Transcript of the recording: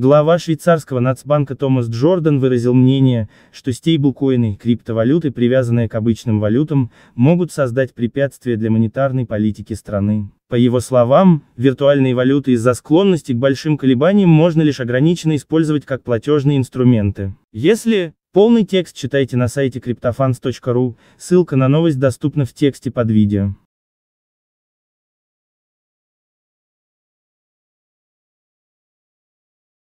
Глава швейцарского нацбанка Томас Джордан выразил мнение, что стейблкоины, криптовалюты, привязанные к обычным валютам, могут создать препятствия для монетарной политики страны. По его словам, виртуальные валюты из-за склонности к большим колебаниям можно лишь ограниченно использовать как платежные инструменты. Если полный текст читайте на сайте cryptofans.ru, ссылка на новость доступна в тексте под видео.